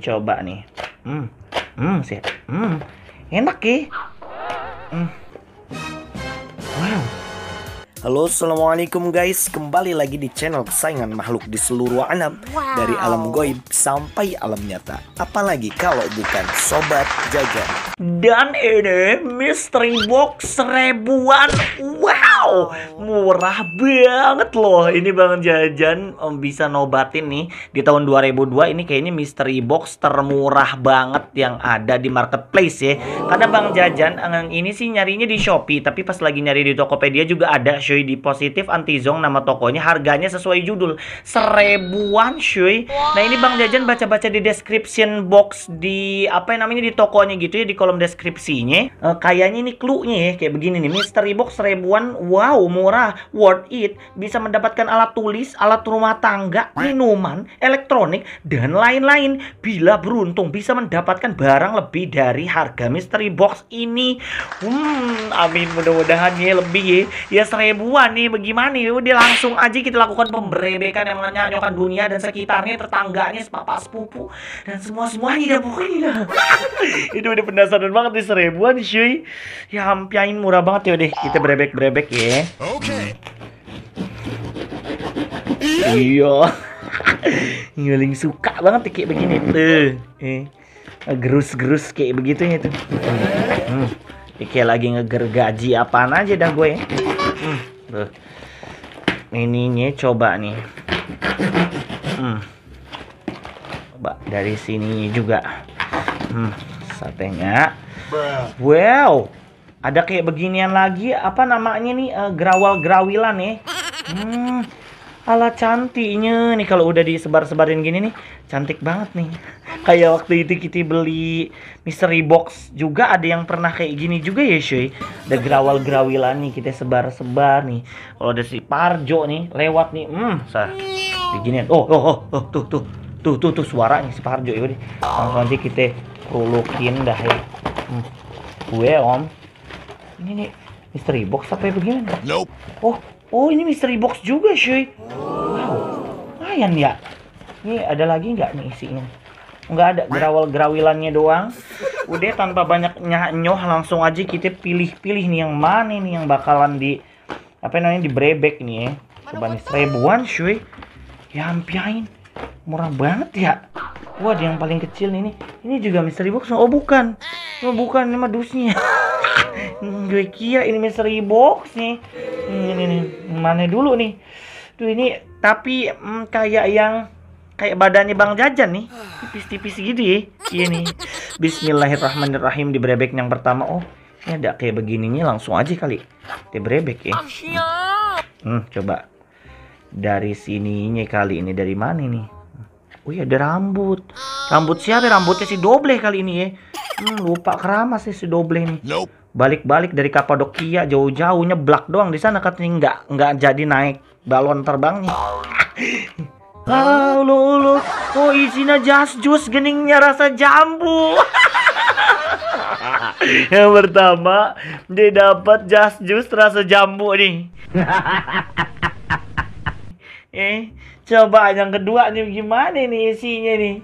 coba nih. Hmm. Hmm, sih. Hmm. Enak ya. Hmm. Halo, assalamualaikum guys. Kembali lagi di channel kesayangan makhluk di seluruh alam, wow. dari alam goib sampai alam nyata. Apalagi kalau bukan sobat jaga. Dan ini misteri box ribuan. Wow wow murah banget loh ini bang jajan om bisa nobatin nih di tahun 2002 ini kayaknya mystery box termurah banget yang ada di marketplace ya karena bang jajan eh, ini sih nyarinya di Shopee tapi pas lagi nyari di Tokopedia juga ada Shui di positif antizong nama tokonya harganya sesuai judul seribuan Shui. nah ini bang jajan baca-baca di description box di apa yang namanya di tokonya gitu ya di kolom deskripsinya eh, kayaknya ini clue-nya ya kayak begini nih mystery box seribuan Wow, murah, worth it. Bisa mendapatkan alat tulis, alat rumah tangga, minuman, elektronik, dan lain-lain. Bila beruntung bisa mendapatkan barang lebih dari harga mystery box ini. Hmm, amin mudah-mudahan ya lebih ya. Ya seribuan nih, bagaimana ya? Udah langsung aja kita lakukan pemberebekan yang menyanyokan dunia dan sekitarnya, tetangganya, papa sepupu, dan semua-semuanya dah pokoknya. Iya. Itu udah penasaran banget nih seribuan cuy. Ya hampiain murah banget ya deh. Kita berebek-berebek ya. Oke. iyo, Iya. Ngeling suka banget kayak begini tuh. Eh. eh. Gerus-gerus kayak ya tuh. Hmm. Ya, kayak lagi ngegergaji apaan aja dah gue ini Hmm. Tuh. Ininya coba nih. Hmm. Coba dari sini juga. Hmm. Satenya. Wow ada kayak beginian lagi apa namanya nih uh, eh, gerawal gerawilan nih ya. hmm, ala cantiknya nih kalau udah disebar-sebarin gini nih cantik banget nih kayak waktu itu kita beli mystery box juga ada yang pernah kayak gini juga ya cuy ada gerawal gerawilan nih kita sebar-sebar nih kalau ada si Parjo nih lewat nih hmm sah beginian oh oh oh, oh tuh tuh tuh tuh tuh suaranya si Parjo ya langsung aja kita kulukin dah ya hmm. gue om ini nih mystery box apa ya begini? Nope. Oh, oh ini mystery box juga cuy. Wow, lumayan ya. Ini ada lagi nggak nih isinya? Nggak ada gerawal gerawilannya doang. Udah tanpa banyak nyoh langsung aja kita pilih-pilih nih yang mana nih yang bakalan di apa namanya di brebek nih ya. Coba nih seribuan cuy. Ya ampiain. Murah banget ya. Wah, ada yang paling kecil nih. Ini juga mystery box. Oh, bukan. Oh, bukan. Ini mah dusnya gue kia ini mystery box nih. Ini, ini, ini. mana dulu nih? Tuh ini tapi hmm, kayak yang kayak badannya Bang Jajan nih, tipis-tipis gitu ya. Ini. Iya Bismillahirrahmanirrahim di brebek yang pertama. Oh, ini ada kayak begininya langsung aja kali. Di brebek ya. Hmm, coba. Dari sininya kali ini dari mana nih? Oh iya ada rambut. Rambut siapa? Rambutnya si Doble kali ini ya. Hmm, lupa keramas sih ya si Doble nih. Nope balik-balik dari Kapadokia jauh-jauh nyeblak doang di sana katanya nggak nggak jadi naik balon terbangnya Oh, lo, kok Oh, isinya jas jus geningnya rasa jambu. Yang pertama, dia dapat jas jus rasa jambu nih. eh, coba yang kedua nih gimana nih isinya nih?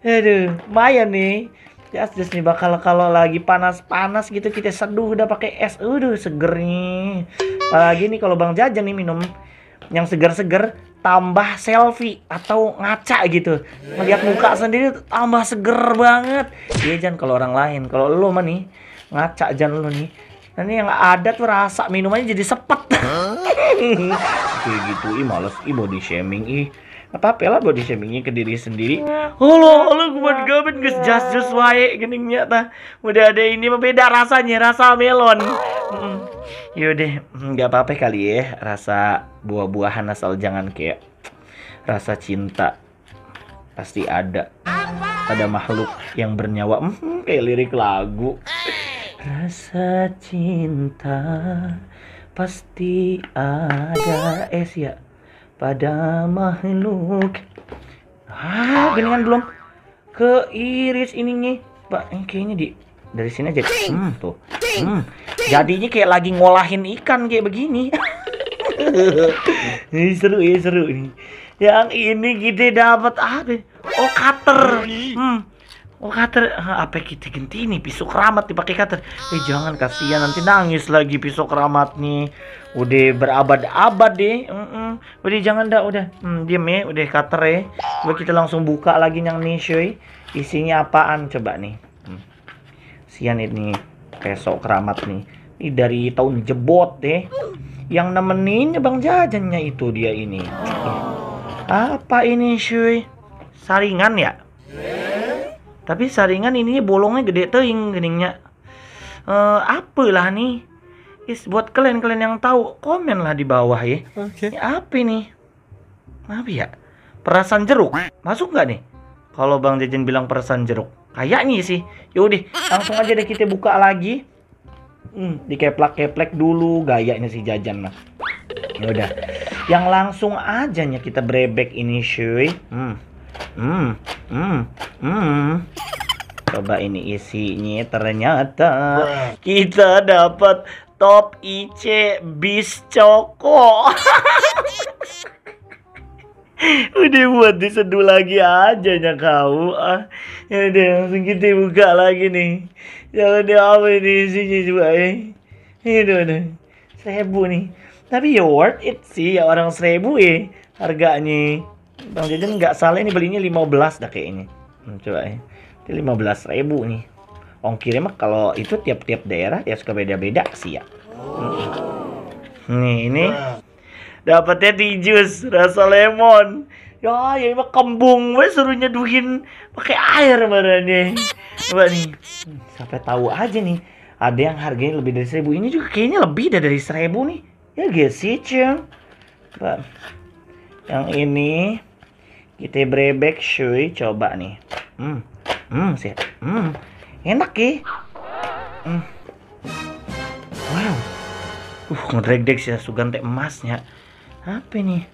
Aduh, lumayan nih. Jas-jas nih bakal kalau lagi panas-panas gitu kita seduh udah pakai es, Aduh, seger nih. Apalagi nih kalau Bang Jajan nih minum yang segar segar tambah selfie atau ngaca gitu melihat muka sendiri tambah seger banget iya Jan kalau orang lain kalau lu mah nih ngaca Jan lu nih nah, Ini yang ada tuh rasa minumannya jadi sepet huh? kayak gitu ih males ih body shaming ih apa apa lah body shamingnya ke diri sendiri ya. halo oh, halo gue buat ya, gabet gus ya. just just wae geningnya nyata ah. udah ada ini beda rasanya rasa melon hmm. yaudah mm, nggak apa apa kali ya rasa buah-buahan asal jangan kayak rasa cinta pasti ada Ada makhluk yang bernyawa hmm, kayak lirik lagu rasa cinta pasti ada es ya pada makhluk ah gini kan belum keiris iris ini nih pak ini kayaknya di dari sini aja hmm tuh hmm jadinya kayak lagi ngolahin ikan kayak begini ini seru ya seru ini yang ini kita dapat apa oh cutter hmm Oh kater, ah, apa kita ganti ini pisau keramat dipakai kater? Eh jangan kasihan nanti nangis lagi pisau keramat nih. Udah berabad-abad deh. Mm Udah jangan dah udah. Hmm, diam ya, udah kater ya. Coba kita langsung buka lagi yang nih cuy. Isinya apaan coba nih? Hmm. Sian ini pisau keramat nih. Ini dari tahun jebot deh. Yang nemeninnya bang jajannya itu dia ini. Eh. Apa ini cuy? Saringan ya? tapi saringan ini bolongnya gede teing geningnya uh, eh, apa lah nih Is, buat kalian-kalian yang tahu komen lah di bawah ya. Okay. apa ini Apa ya? Perasan jeruk masuk nggak nih? Kalau Bang Jajan bilang perasan jeruk, kayaknya sih. Yaudah, langsung aja deh kita buka lagi. Hmm, dikeplak-keplek dulu gayanya si Jajan mah. udah, yang langsung aja nih kita brebek ini cuy. Hmm. Hmm, hmm, hmm. Coba ini isinya ternyata kita dapat top IC bis coko. Udah buat diseduh lagi aja nya kau. Ah, ya udah langsung kita buka lagi nih. Jangan dia ya apa ini isinya coba eh. Ini udah seribu nih. Tapi ya worth it sih ya orang seribu eh harganya. Bang Jajan nggak salah ini belinya 15 dah kayaknya. Hmm, coba ya. Ini 15 ribu nih. Ongkirnya mah kalau itu tiap-tiap daerah ya suka beda-beda sih ya. Hmm. Nih ini dapatnya di jus rasa lemon. Ya, ya mah kembung gue suruh nyeduhin pakai air barannya. Coba nih. Hmm, sampai tahu aja nih. Ada yang harganya lebih dari seribu. Ini juga kayaknya lebih dari seribu nih. Ya gak sih, Ceng? Coba. Yang ini kita brebek cuy, coba nih. Hmm. Hmm, sih. Hmm. Enak ki. Ya. Hmm. Wow. Uh, ngedreg-deg ya, sih teh emasnya. Apa nih?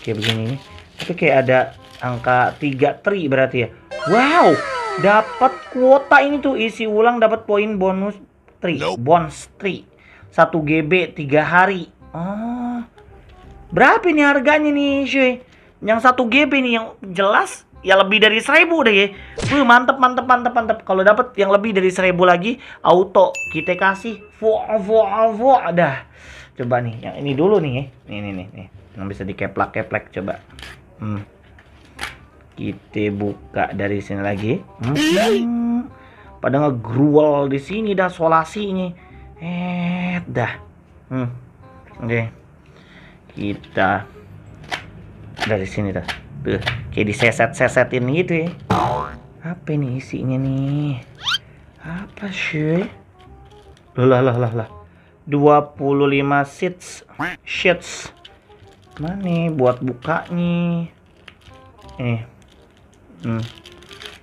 Kayak begini. Tapi kayak ada angka 3 tri berarti ya. Wow, dapat kuota ini tuh isi ulang dapat poin bonus tri, nope. bonus tri. 1 GB 3 hari. Oh. Berapa ini harganya nih, cuy? Yang satu GB nih yang jelas ya lebih dari seribu deh. Ya. Wih mantep mantep mantep mantep. Kalau dapat yang lebih dari seribu lagi auto kita kasih Wow wow wow ada. Coba nih yang ini dulu nih. Ya. Nih nih nih nih. Yang bisa dikeplak keplak coba. Hmm. Kita buka dari sini lagi. Hmm. Pada ngegruel di sini dah solasinya. Eh dah. Hmm. Oke. Okay. Kita dari sini dah tuh kayak seset ini gitu ya apa ini isinya nih apa sih lah lah lah lah 25 seats sheets mana nih buat bukanya ini eh, hmm.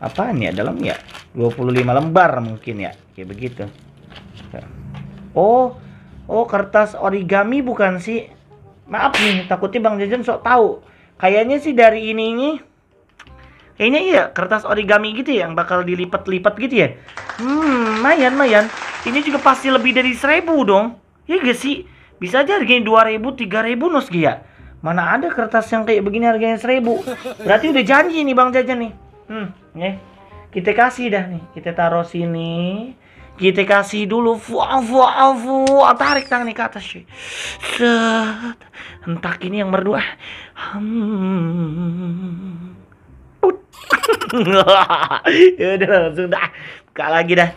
apaan ya dalam ya 25 lembar mungkin ya kayak begitu oh oh kertas origami bukan sih maaf nih takutnya Bang Jajan sok tahu Kayaknya sih dari ini ini Kayaknya iya, kertas origami gitu ya, yang bakal dilipat-lipat gitu ya. Hmm, mayan, mayan. Ini juga pasti lebih dari seribu dong. Ya gak sih? Bisa aja harganya dua ribu tiga ribu nos giat Mana ada kertas yang kayak begini harganya seribu Berarti udah janji nih Bang Jajan nih. Hmm, ya. Kita kasih dah nih. Kita taruh sini kita kasih dulu fuah fuah fuah tarik tangan ke atas cuy set hentak ini yang berdua hmm. ya udah langsung dah buka lagi dah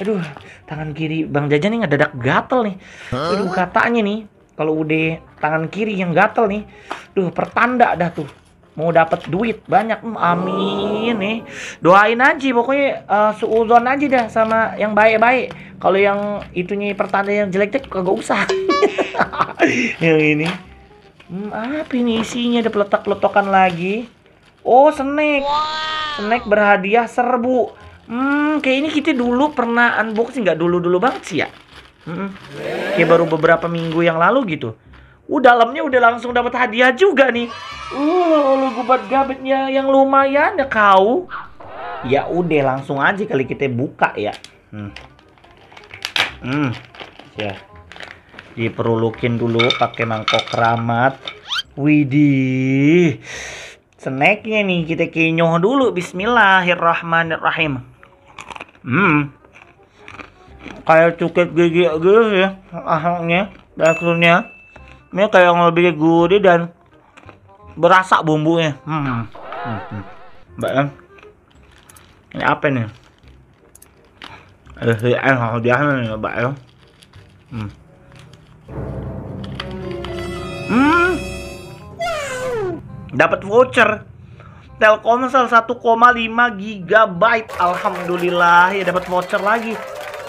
aduh tangan kiri bang jajan nih ngedadak gatel nih aduh katanya nih kalau udah tangan kiri yang gatel nih duh pertanda dah tuh mau dapat duit banyak hmm, amin nih doain aja pokoknya uh, eh, suudon aja dah sama yang baik-baik kalau yang itunya pertanda yang jelek tuh kagak usah yang ini hmm, apa ini isinya ada peletak peletokan lagi oh snack snack berhadiah serbu hmm kayak ini kita dulu pernah unboxing nggak dulu dulu banget sih ya hmm, kayak baru beberapa minggu yang lalu gitu Uh, dalamnya udah langsung dapat hadiah juga nih. Uh, lu gubat gabetnya yang lumayan ya kau. Ya udah langsung aja kali kita buka ya. Hmm. Hmm. Ya. Diperulukin dulu pakai mangkok keramat. Widih. Snacknya nih kita kinyoh dulu Bismillahirrahmanirrahim. Hmm. Kayak cuket gigi gitu ya. ahangnya, dasarnya ini kayak lebih gurih dan berasa bumbunya hmm. Hmm. mbak kan ini apa nih eh, ada sian hadiahnya nih mbak ya hmm. hmm. dapat voucher Telkomsel 1,5 GB Alhamdulillah ya dapat voucher lagi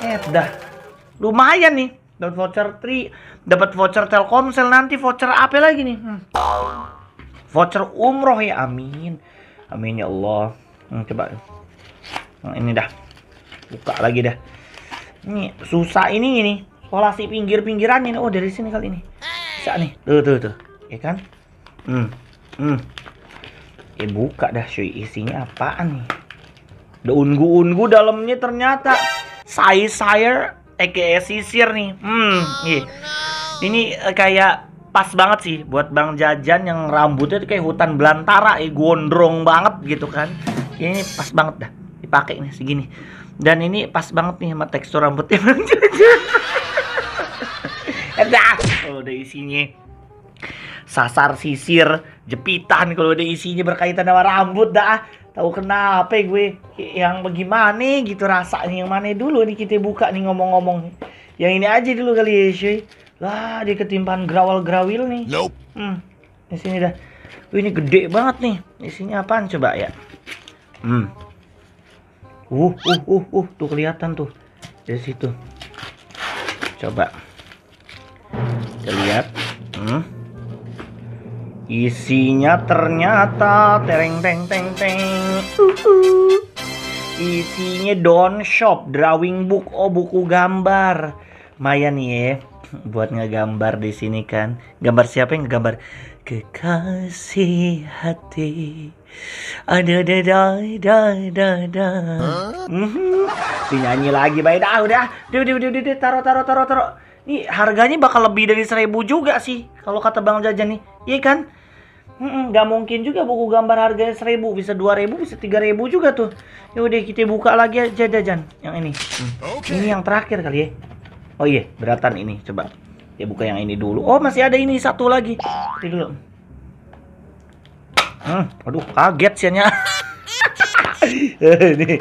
eh dah lumayan nih dapat voucher Tri, dapat voucher Telkomsel nanti voucher apa lagi nih? Hmm. Voucher umroh ya, amin. Amin ya Allah. Hmm, coba. hmm, ini dah. Buka lagi dah. Ini susah ini ini. si pinggir-pinggiran ini. Oh, dari sini kali ini. Bisa nih. Tuh, tuh, tuh. Ya kan? Hmm. Hmm. Eh, buka dah cuy. Isinya apaan nih? Ada ungu-ungu dalamnya ternyata. Sayur-sayur aka sisir nih. Hmm, oh, iya. Ini eh, kayak pas banget sih buat Bang Jajan yang rambutnya itu kayak hutan belantara, eh, gondrong banget gitu kan. Ini pas banget dah dipakai nih segini. Dan ini pas banget nih sama tekstur rambutnya Bang Jajan. Edah, oh, udah isinya sasar sisir jepitan kalau udah isinya berkaitan sama rambut dah tahu kenapa gue yang bagaimana gitu rasanya yang mana dulu nih kita buka nih ngomong-ngomong yang ini aja dulu kali ya cuy lah dia ketimpan grawal grawil nih nope. hmm di sini dah Wih, ini gede banget nih isinya apaan coba ya hmm uh uh uh uh tuh kelihatan tuh dari situ coba kita lihat Isinya ternyata tereng teng teng teng. Isinya don shop, drawing book, oh buku gambar. Maya nih ya, buat ngegambar di sini kan. Gambar siapa yang ngegambar? Kekasih hati. Ada ada ada ada. ada da. Dinyanyi lagi baik dah udah. Duh duh duh duh Taro taro taro taro. Ini harganya bakal lebih dari seribu juga sih kalau kata Bang Jajan nih. Iya kan? nggak mungkin juga buku gambar harganya seribu bisa dua ribu bisa tiga ribu juga tuh ya udah kita buka lagi aja jajan yang ini okay. Hmm. ini yang terakhir kali ya oh iya beratan ini coba ya buka yang ini dulu oh masih ada ini satu lagi ini dulu hmm. aduh kaget sianya ini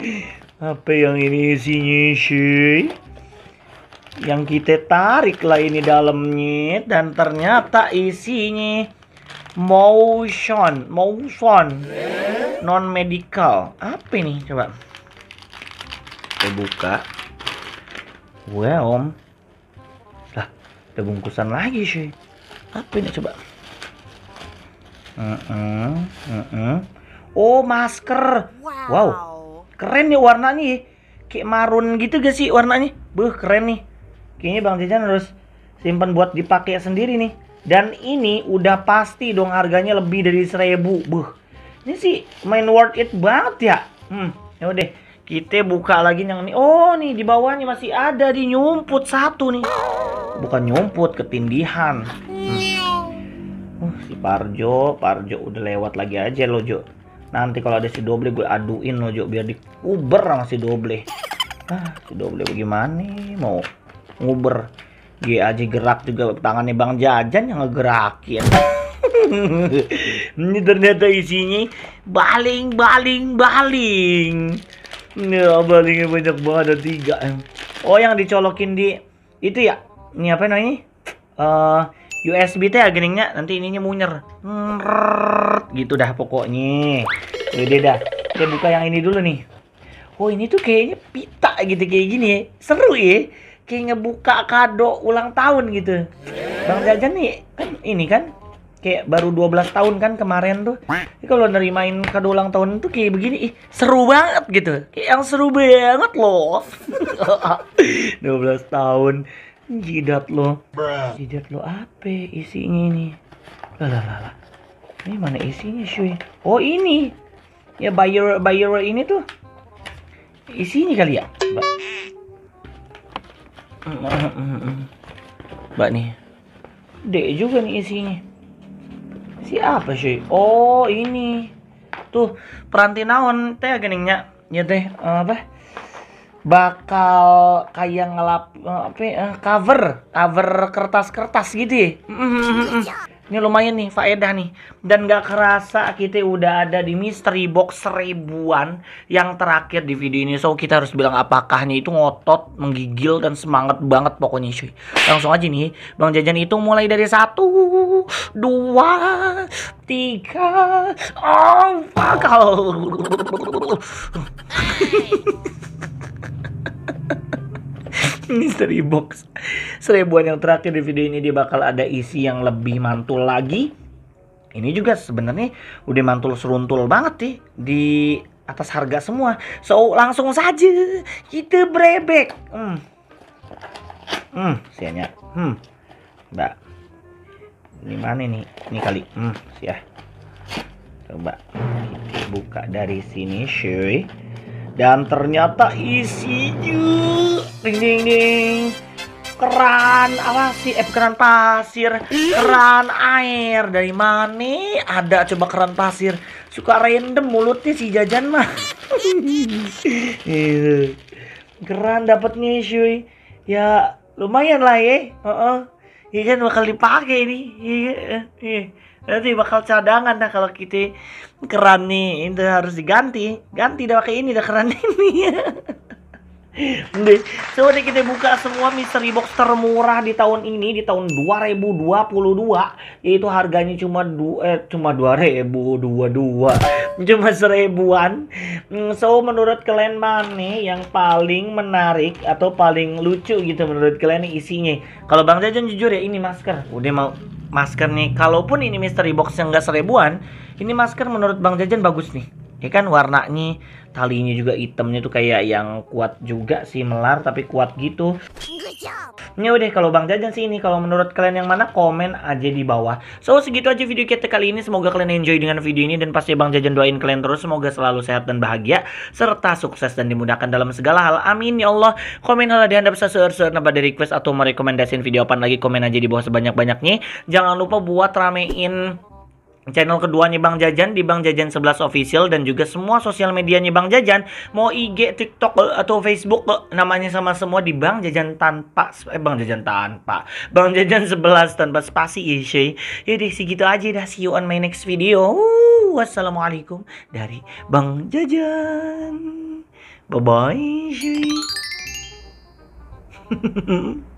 apa yang ini isinya sih yang kita tarik lah ini dalamnya dan ternyata isinya motion motion non medical apa ini coba kita buka well lah ada bungkusan lagi sih apa ini coba uh -uh, uh -uh. oh masker wow, wow. keren nih warnanya kayak marun gitu gak sih warnanya buh keren nih kayaknya bang jajan harus simpan buat dipakai sendiri nih dan ini udah pasti dong harganya lebih dari seribu Buh. Ini sih main worth it banget ya. Hmm, yaudah. udah. Kita buka lagi yang ini. Oh, nih di bawahnya masih ada di nyumput satu nih. Bukan nyumput, ketindihan. Hmm. Uh, si Parjo, Parjo udah lewat lagi aja lo, Jo. Nanti kalau ada si Doble gue aduin lo, Jo, biar dikuber sama si Doble. Ah, si Doble bagaimana nih? Mau nguber G iya, aja gerak juga tangannya Bang Jajan yang ngegerakin. Ini ternyata isinya baling baling baling. Ya, balingnya banyak banget ada tiga. Oh yang dicolokin di itu ya? Ini apa namanya? Uh, eh, USB teh ya geningnya nanti ininya munyer. gitu dah pokoknya. Udah dah. Kita buka yang ini dulu nih. Oh ini tuh kayaknya pita gitu kayak gini ya. Seru ya kayak ngebuka kado ulang tahun gitu. Bang Jajan nih kan ini kan kayak baru 12 tahun kan kemarin tuh. kalau nerimain kado ulang tahun tuh kayak begini, ih seru banget gitu. Kayak yang seru banget loh. 12 tahun. Jidat lo. Jidat lo apa isinya ini? Lah lala. lah. Ini mana isinya, Shui? Oh, ini. Ya buyer buyer ini tuh. Isinya kali ya? Mbak nih. Dek juga nih isinya. Siapa sih? Oh, ini. Tuh, peranti naon teh geningnya. Ya teh, eh, apa? bakal kayak ngelap eh, apa ya? cover cover kertas-kertas gitu ya. Iya. Ini lumayan nih, faedah nih. Dan gak kerasa kita udah ada di mystery box seribuan yang terakhir di video ini. So, kita harus bilang apakahnya itu ngotot, menggigil, dan semangat banget pokoknya cuy. Langsung aja nih, Bang Jajan itu mulai dari satu, dua, tiga, oh, fuck. Mystery box seribuan yang terakhir di video ini dia bakal ada isi yang lebih mantul lagi. Ini juga sebenarnya udah mantul seruntul banget sih di atas harga semua. So langsung saja kita brebek. Hmm. Hmm, sianya. Hmm. Mbak. Ini mana nih? Ini kali. Hmm, ya. Coba kita buka dari sini, cuy. Dan ternyata isinya ding ding ding keran apa sih eh keran pasir keran air dari mana ada coba keran pasir suka random mulutnya si jajan mah iya. keran dapat nih cuy ya lumayan lah ya uh -uh. ya kan bakal dipakai ini iya, iya. nanti bakal cadangan dah kalau kita keran nih itu harus diganti ganti dah pakai ini dah keran ini Coba deh kita buka semua mystery box termurah di tahun ini di tahun 2022 yaitu harganya cuma du eh, cuma 2022 cuma seribuan. Hmm, so menurut kalian mana yang paling menarik atau paling lucu gitu menurut kalian isinya? Kalau Bang Jajan jujur ya ini masker. Udah mau masker nih. Kalaupun ini mystery box yang enggak seribuan, ini masker menurut Bang Jajan bagus nih ini kan warnanya talinya juga itemnya tuh kayak yang kuat juga sih melar tapi kuat gitu Nih udah kalau Bang Jajan sih ini kalau menurut kalian yang mana komen aja di bawah so segitu aja video kita kali ini semoga kalian enjoy dengan video ini dan pasti Bang Jajan doain kalian terus semoga selalu sehat dan bahagia serta sukses dan dimudahkan dalam segala hal amin ya Allah komen hal anda bisa share share nambah dari request atau merekomendasikan video apa lagi komen aja di bawah sebanyak-banyaknya jangan lupa buat ramein channel keduanya Bang Jajan di Bang Jajan 11 Official dan juga semua sosial medianya Bang Jajan mau IG, TikTok eh, atau Facebook eh, namanya sama semua di Bang Jajan tanpa eh Bang Jajan tanpa Bang Jajan 11 tanpa spasi iya ya sih deh segitu aja dah see you on my next video wassalamualaikum dari Bang Jajan bye bye